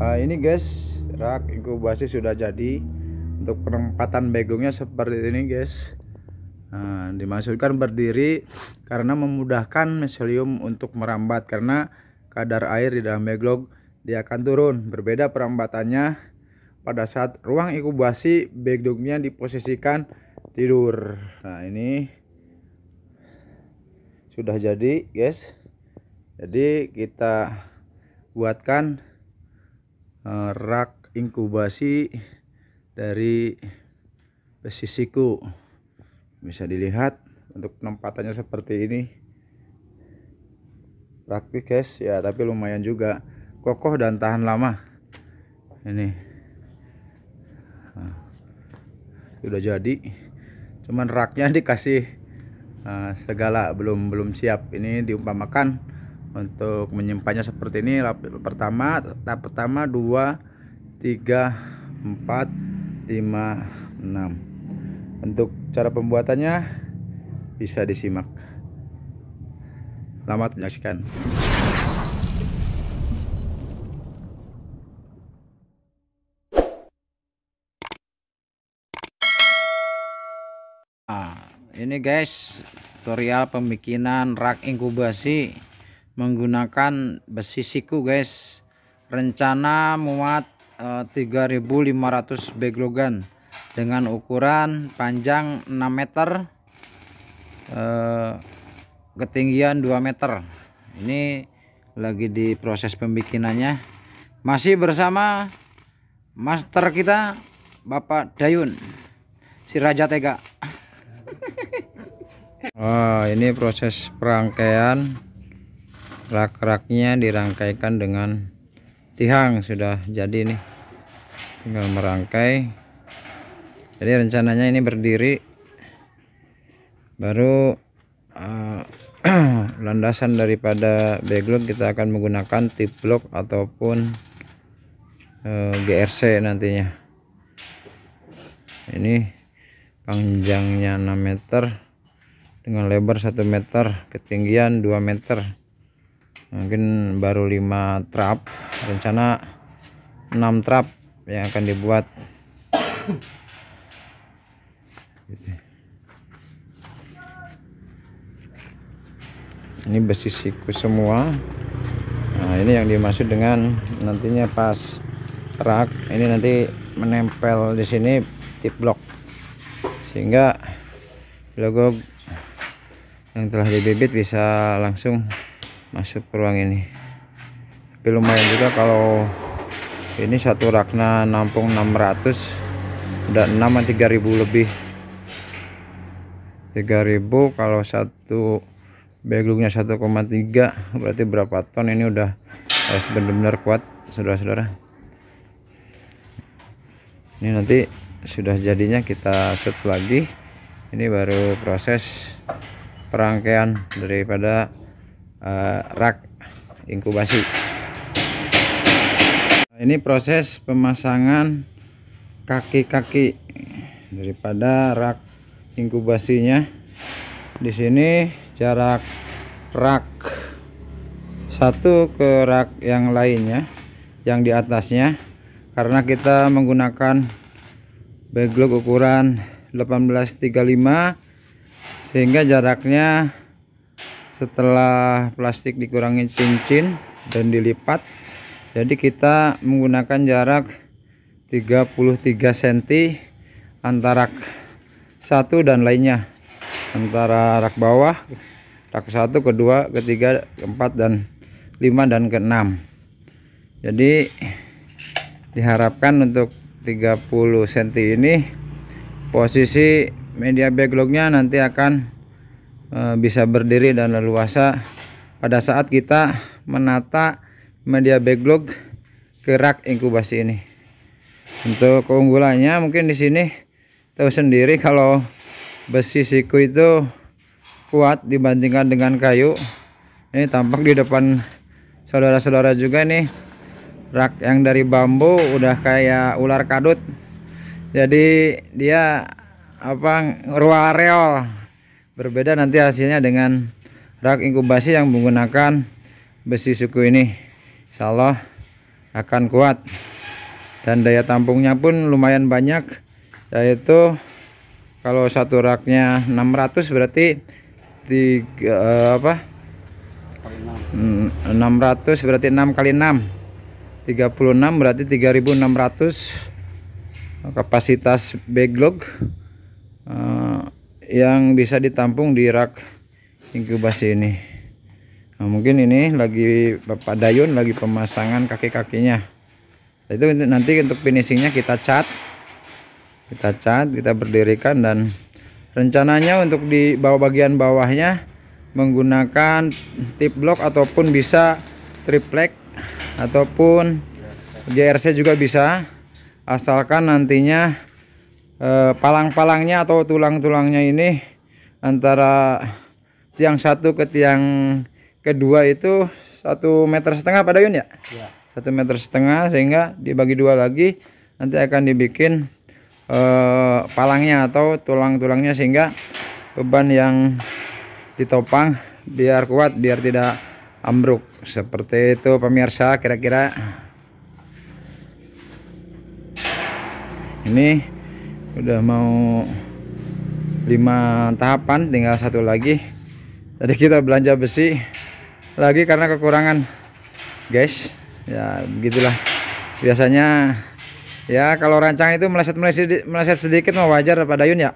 uh, ini guys rak inkubasi sudah jadi untuk penempatan begongnya seperti ini guys Nah, eh, dimaksudkan berdiri karena memudahkan meselium untuk merambat karena kadar air di dalam beglog dia akan turun. Berbeda perambatannya pada saat ruang inkubasi begongnya diposisikan tidur. Nah, ini sudah jadi, guys. Jadi kita buatkan Eh, rak inkubasi dari sisiku bisa dilihat untuk penempatannya seperti ini rapi guys ya tapi lumayan juga kokoh dan tahan lama ini sudah ah. jadi cuman raknya dikasih ah, segala belum belum siap ini diumpamakan untuk menyimpannya seperti ini lap pertama lap pertama 2 3 4 5 6 untuk cara pembuatannya bisa disimak selamat menyaksikan nah, ini guys tutorial pembikinan rak inkubasi menggunakan besi siku guys rencana muat e, eh, 3500 beglogan dengan ukuran panjang 6 meter e, ketinggian 2 meter ini lagi di proses pembikinannya masih bersama master kita Bapak Dayun si Raja Tega Wah ini proses perangkaian rak-raknya dirangkaikan dengan tiang sudah jadi nih tinggal merangkai jadi rencananya ini berdiri baru uh, landasan daripada backlog kita akan menggunakan tip block ataupun uh, eh, GRC nantinya ini panjangnya 6 meter dengan lebar 1 meter ketinggian 2 meter mungkin baru 5 trap rencana 6 trap yang akan dibuat ini besi siku semua nah ini yang dimaksud dengan nantinya pas rak ini nanti menempel di sini tip block sehingga logo yang telah dibibit bisa langsung masuk ke ruang ini tapi lumayan juga kalau ini satu rakna nampung 600 udah 6 3000 lebih 3000 kalau satu baglugnya 1,3 berarti berapa ton ini udah harus benar-benar kuat saudara-saudara ini nanti sudah jadinya kita shoot lagi ini baru proses perangkaian daripada Eh, rak inkubasi ini proses pemasangan kaki-kaki daripada rak inkubasinya di sini jarak rak satu ke rak yang lainnya yang di atasnya karena kita menggunakan backlog ukuran 1835 sehingga jaraknya setelah plastik dikurangi cincin dan dilipat jadi kita menggunakan jarak 33 cm antara satu dan lainnya antara rak bawah rak satu kedua ketiga keempat dan lima dan keenam jadi diharapkan untuk 30 cm ini posisi media backlognya nanti akan Eh, bisa berdiri dan leluasa pada saat kita menata media backlog ke rak inkubasi ini. Untuk keunggulannya mungkin di sini tahu sendiri kalau besi siku itu kuat dibandingkan dengan kayu. Ini tampak di depan saudara-saudara juga nih rak yang dari bambu udah kayak ular kadut. Jadi dia apa ruareol Berbeda nanti hasilnya dengan rak inkubasi yang menggunakan besi suku ini. Insya Allah akan kuat. Dan daya tampungnya pun lumayan banyak yaitu kalau satu raknya 600 berarti tiga eh, apa? 600 berarti 6 kali 6 36 berarti 3600 kapasitas backlog eh, yang bisa ditampung di rak inkubasi ini nah, mungkin ini lagi Bapak Dayun lagi pemasangan kaki-kakinya nah, itu nanti untuk finishingnya kita cat kita cat kita berdirikan dan rencananya untuk di bawah bagian bawahnya menggunakan tip block ataupun bisa triplek ataupun JRC juga bisa asalkan nantinya Eh, palang-palangnya atau tulang-tulangnya ini antara tiang satu ke tiang kedua itu satu meter setengah pada Yun ya? ya? Satu meter setengah sehingga dibagi dua lagi nanti akan dibikin eh, palangnya atau tulang-tulangnya sehingga beban yang ditopang biar kuat biar tidak ambruk seperti itu pemirsa kira-kira ini udah mau lima tahapan tinggal satu lagi tadi kita belanja besi lagi karena kekurangan guys ya begitulah biasanya ya kalau rancang itu meleset meleset, meleset sedikit mau wajar pada Yun ya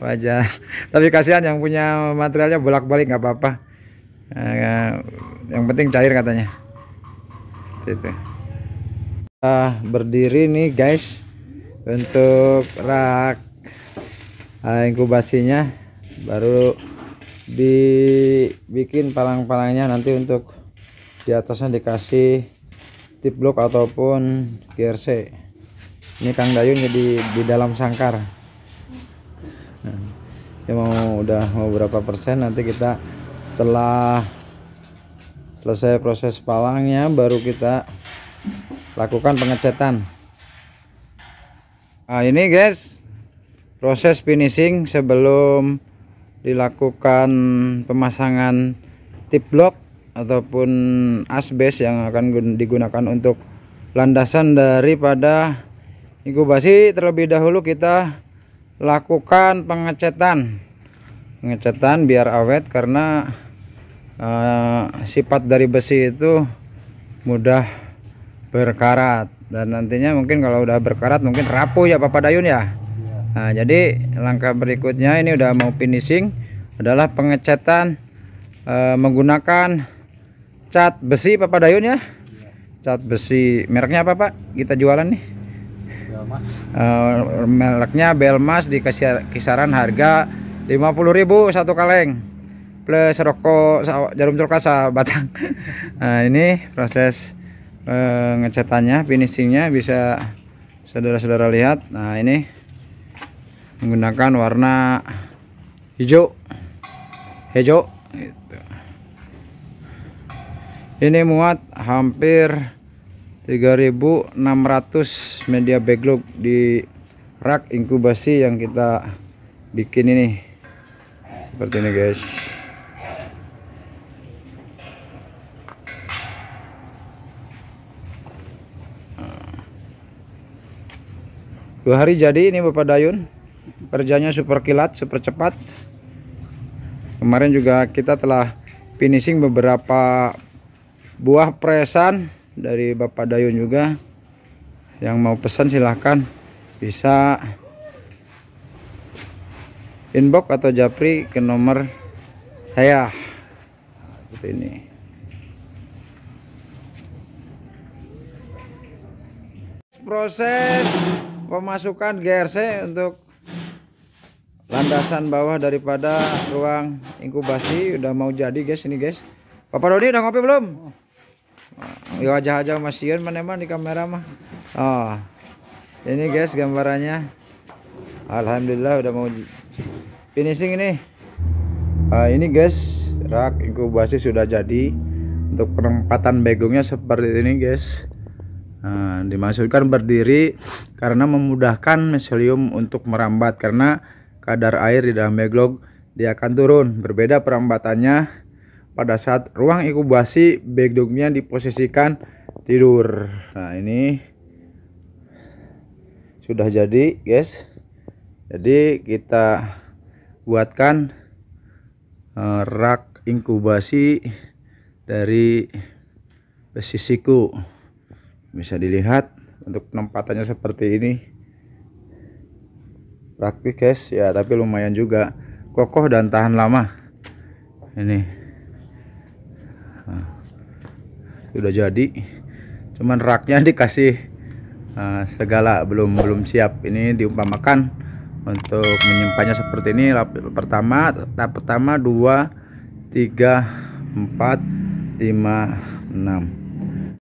wajar tapi kasihan yang punya materialnya bolak-balik nggak apa-apa ya, yang penting cair katanya itu uh, ah, berdiri nih guys untuk rak inkubasinya baru dibikin palang-palangnya nanti untuk di atasnya dikasih tip block ataupun GRC ini Kang Dayun jadi di dalam sangkar nah, mau udah mau berapa persen nanti kita telah selesai proses palangnya baru kita lakukan pengecetan Nah, ini guys, proses finishing sebelum dilakukan pemasangan tip block ataupun asbes yang akan digunakan untuk landasan daripada inkubasi terlebih dahulu kita lakukan pengecetan pengecetan biar awet karena uh, sifat dari besi itu mudah berkarat dan nantinya mungkin kalau udah berkarat mungkin rapuh ya Papa Dayun ya iya. nah jadi langkah berikutnya ini udah mau finishing adalah pengecatan e, eh, menggunakan cat besi Papa Dayun ya iya. cat besi mereknya apa Pak kita jualan nih Belmas. Uh, mereknya Belmas di kisaran harga 50.000 satu kaleng plus rokok jarum curkasa batang nah ini proses e, eh, ngecatannya finishingnya bisa saudara-saudara lihat nah ini menggunakan warna hijau hijau gitu. ini muat hampir 3600 media backlog di rak inkubasi yang kita bikin ini seperti ini guys dua hari jadi ini Bapak Dayun kerjanya super kilat super cepat kemarin juga kita telah finishing beberapa buah presan dari Bapak Dayun juga yang mau pesan silahkan bisa inbox atau japri ke nomor saya seperti ini proses pemasukan GRC untuk landasan bawah daripada ruang inkubasi udah mau jadi guys ini guys Papa Dodi udah ngopi belum? Ya aja-aja Mas Yun mana di kamera mah. Oh. Ini guys gambarannya. Alhamdulillah udah mau finishing ini. Uh, ini guys rak inkubasi sudah jadi. Untuk penempatan begungnya seperti ini guys. Nah, dimaksudkan berdiri karena memudahkan meselium untuk merambat karena kadar air di dalam beglog dia akan turun. Berbeda perambatannya pada saat ruang inkubasi beglognya diposisikan tidur. Nah, ini sudah jadi, guys. Jadi kita buatkan eh, rak inkubasi dari besi siku bisa dilihat untuk penempatannya seperti ini praktis guys ya tapi lumayan juga kokoh dan tahan lama ini sudah ah. jadi cuman raknya dikasih uh, segala belum belum siap ini diumpamakan untuk menyimpannya seperti ini lapis pertama tahap pertama 2 3 4 5 6